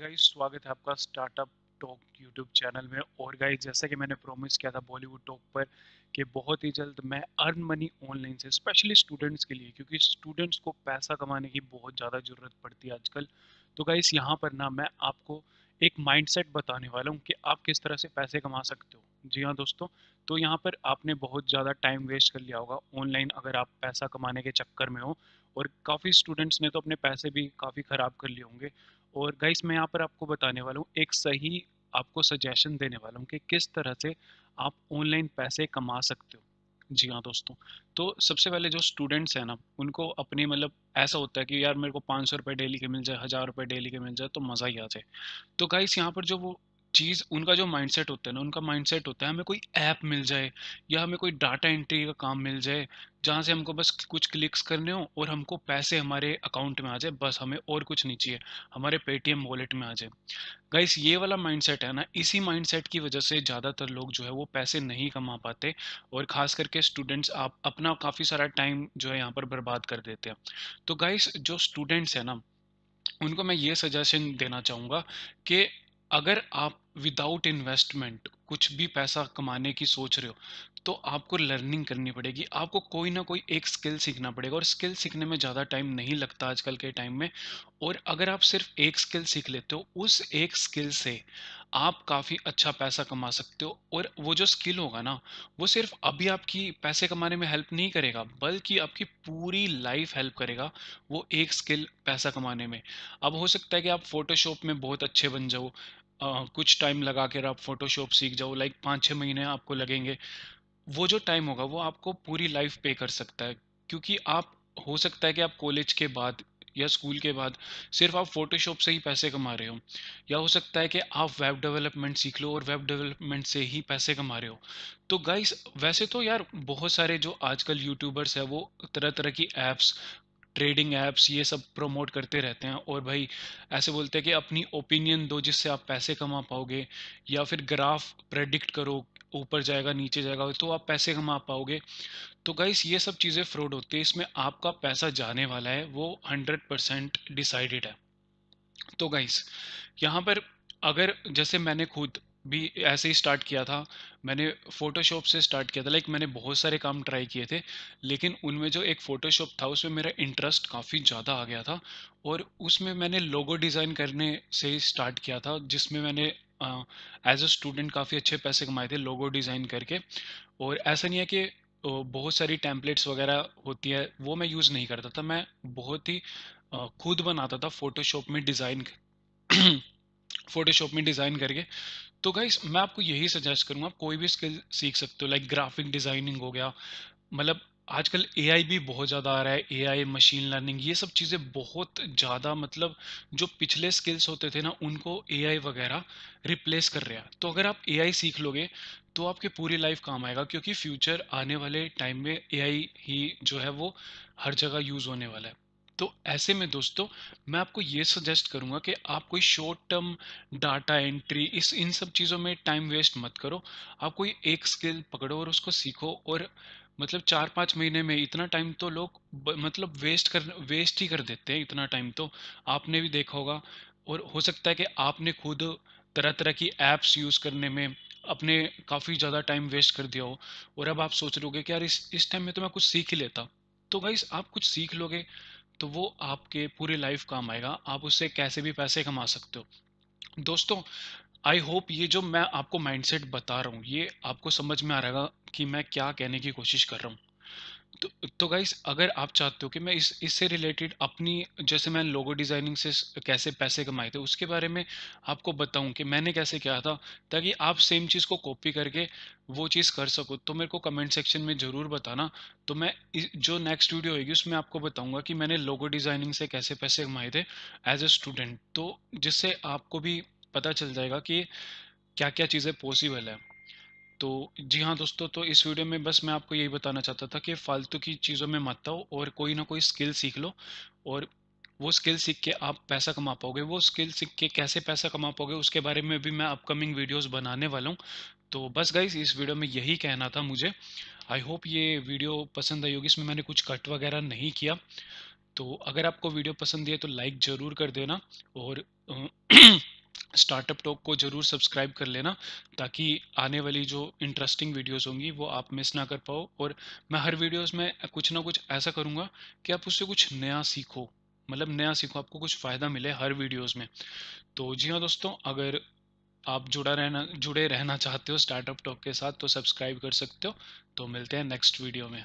guys स्वागत है आपका स्टार्टअप टॉक यूट्यूब चैनल में और गाइस जैसा कि मैंने प्रॉमिस किया था बॉलीवुड टॉक पर कि बहुत ही जल्द मैं अर्न मनी ऑनलाइन से स्पेशली स्टूडेंट्स के लिए क्योंकि स्टूडेंट्स को पैसा कमाने की बहुत ज़्यादा ज़रूरत पड़ती है आजकल तो गाइस यहाँ पर ना मैं आपको एक माइंड बताने वाला हूँ कि आप किस तरह से पैसे कमा सकते हो जी हाँ दोस्तों तो यहाँ पर आपने बहुत ज़्यादा टाइम वेस्ट कर लिया होगा ऑनलाइन अगर आप पैसा कमाने के चक्कर में हो और काफ़ी स्टूडेंट्स ने तो अपने पैसे भी काफ़ी ख़राब कर लिए होंगे और गाइस मैं यहाँ पर आपको बताने वाला हूँ एक सही आपको सजेशन देने वाला हूँ कि किस तरह से आप ऑनलाइन पैसे कमा सकते हो जी हाँ दोस्तों तो सबसे पहले जो स्टूडेंट्स हैं ना उनको अपने मतलब ऐसा होता है कि यार मेरे को पाँच सौ रुपये डेली के मिल जाए हज़ार रुपये डेली के मिल जाए तो मज़ा ही आ जाए तो गाइस यहाँ पर जो वो चीज़ उनका जो माइंडसेट होता है ना उनका माइंडसेट होता है हमें कोई ऐप मिल जाए या हमें कोई डाटा एंट्री का काम मिल जाए जहाँ से हमको बस कुछ क्लिक्स करने हो और हमको पैसे हमारे अकाउंट में आ जाए बस हमें और कुछ नहीं चाहिए हमारे पेटीएम वॉलेट में आ जाए गाइस ये वाला माइंडसेट है ना इसी माइंडसेट की वजह से ज़्यादातर लोग जो है वो पैसे नहीं कमा पाते और ख़ास करके स्टूडेंट्स आप अपना काफ़ी सारा टाइम जो है यहाँ पर बर्बाद कर देते हैं तो गाइस जो स्टूडेंट्स हैं ना उनको मैं ये सजेशन देना चाहूँगा कि अगर आप विदाउट इन्वेस्टमेंट कुछ भी पैसा कमाने की सोच रहे हो तो आपको लर्निंग करनी पड़ेगी आपको कोई ना कोई एक स्किल सीखना पड़ेगा और स्किल सीखने में ज़्यादा टाइम नहीं लगता आजकल के टाइम में और अगर आप सिर्फ एक स्किल सीख लेते हो उस एक स्किल से आप काफ़ी अच्छा पैसा कमा सकते हो और वो जो स्किल होगा ना वो सिर्फ अभी आपकी पैसे कमाने में हेल्प नहीं करेगा बल्कि आपकी पूरी लाइफ हेल्प करेगा वो एक स्किल पैसा कमाने में अब हो सकता है कि आप फोटोशॉप में बहुत अच्छे बन जाओ आ, कुछ टाइम लगा कर आप फोटोशॉप सीख जाओ लाइक पाँच छः महीने आपको लगेंगे वो जो टाइम होगा वो आपको पूरी लाइफ पे कर सकता है क्योंकि आप हो सकता है कि आप कॉलेज के बाद या स्कूल के बाद सिर्फ आप फोटोशॉप से ही पैसे कमा रहे हो या हो सकता है कि आप वेब डेवलपमेंट सीख लो और वेब डेवलपमेंट से ही पैसे कमा रहे हो तो गाइस वैसे तो यार बहुत सारे जो आजकल यूट्यूबर्स हैं वो तरह तरह की ऐप्स ट्रेडिंग ऐप्स ये सब प्रमोट करते रहते हैं और भाई ऐसे बोलते हैं कि अपनी ओपिनियन दो जिससे आप पैसे कमा पाओगे या फिर ग्राफ प्रेडिक्ट करो ऊपर जाएगा नीचे जाएगा तो आप पैसे कमा पाओगे तो गाइस ये सब चीज़ें फ्रॉड होती है इसमें आपका पैसा जाने वाला है वो हंड्रेड परसेंट डिसाइडेड है तो गाइस यहाँ पर अगर जैसे मैंने खुद भी ऐसे ही स्टार्ट किया था मैंने फ़ोटोशॉप से स्टार्ट किया था लाइक मैंने बहुत सारे काम ट्राई किए थे लेकिन उनमें जो एक फ़ोटोशॉप था उसमें मेरा इंटरेस्ट काफ़ी ज़्यादा आ गया था और उसमें मैंने लोगो डिज़ाइन करने से ही स्टार्ट किया था जिसमें मैंने एज अ स्टूडेंट काफ़ी अच्छे पैसे कमाए थे लोगो डिज़ाइन करके और ऐसा नहीं है कि बहुत सारी टैंपलेट्स वगैरह होती है वो मैं यूज़ नहीं करता था मैं बहुत ही खुद बनाता था फ़ोटोशॉप में डिज़ाइन फोटोशॉप में डिज़ाइन करके तो गाइस मैं आपको यही सजेस्ट करूँगा आप कोई भी स्किल सीख सकते हो लाइक ग्राफिक डिज़ाइनिंग हो गया मतलब आजकल ए भी बहुत ज़्यादा आ रहा है ए मशीन लर्निंग ये सब चीज़ें बहुत ज़्यादा मतलब जो पिछले स्किल्स होते थे ना उनको ए वगैरह रिप्लेस कर रहा है तो अगर आप ए सीख लोगे तो आपके पूरी लाइफ काम आएगा क्योंकि फ्यूचर आने वाले टाइम में ए ही जो है वो हर जगह यूज़ होने वाला है तो ऐसे में दोस्तों मैं आपको ये सजेस्ट करूंगा कि आप कोई शॉर्ट टर्म डाटा एंट्री इस इन सब चीज़ों में टाइम वेस्ट मत करो आप कोई एक स्किल पकड़ो और उसको सीखो और मतलब चार पाँच महीने में इतना टाइम तो लोग मतलब वेस्ट कर वेस्ट ही कर देते हैं इतना टाइम तो आपने भी देखा होगा और हो सकता है कि आपने खुद तरह तरह की ऐप्स यूज़ करने में अपने काफ़ी ज़्यादा टाइम वेस्ट कर दिया हो और अब आप सोच रहे हो कि यार इस इस टाइम में तो मैं कुछ सीख ही लेता तो गाइस आप कुछ सीख लोगे तो वो आपके पूरे लाइफ काम आएगा आप उससे कैसे भी पैसे कमा सकते हो दोस्तों आई होप ये जो मैं आपको माइंडसेट बता रहा हूँ ये आपको समझ में आ रहेगा कि मैं क्या कहने की कोशिश कर रहा हूँ तो तो गाइस अगर आप चाहते हो कि मैं इस इससे रिलेटेड अपनी जैसे मैं लोगो डिज़ाइनिंग से कैसे पैसे कमाए थे उसके बारे में आपको बताऊं कि मैंने कैसे किया था ताकि आप सेम चीज़ को कॉपी करके वो चीज़ कर सको तो मेरे को कमेंट सेक्शन में ज़रूर बताना तो मैं जो नेक्स्ट वीडियो होगी उसमें आपको बताऊँगा कि मैंने लोगो डिज़ाइनिंग से कैसे पैसे कमाए थे एज ए स्टूडेंट तो जिससे आपको भी पता चल जाएगा कि क्या क्या चीज़ें पॉसिबल है तो जी हाँ दोस्तों तो इस वीडियो में बस मैं आपको यही बताना चाहता था कि फालतू की चीज़ों में मत आओ और कोई ना कोई स्किल सीख लो और वो स्किल सीख के आप पैसा कमा पाओगे वो स्किल सीख के कैसे पैसा कमा पाओगे उसके बारे में भी मैं अपकमिंग वीडियोस बनाने वाला हूँ तो बस गाइज इस वीडियो में यही कहना था मुझे आई होप ये वीडियो पसंद आई होगी इसमें मैंने कुछ कट वगैरह नहीं किया तो अगर आपको वीडियो पसंद है तो लाइक ज़रूर कर देना और स्टार्टअप टॉक को जरूर सब्सक्राइब कर लेना ताकि आने वाली जो इंटरेस्टिंग वीडियोस होंगी वो आप मिस ना कर पाओ और मैं हर वीडियोस में कुछ ना कुछ ऐसा करूँगा कि आप उससे कुछ नया सीखो मतलब नया सीखो आपको कुछ फ़ायदा मिले हर वीडियोस में तो जी हाँ दोस्तों अगर आप जुड़ा रहना जुड़े रहना चाहते हो स्टार्टअप टॉक के साथ तो सब्सक्राइब कर सकते हो तो मिलते हैं नेक्स्ट वीडियो में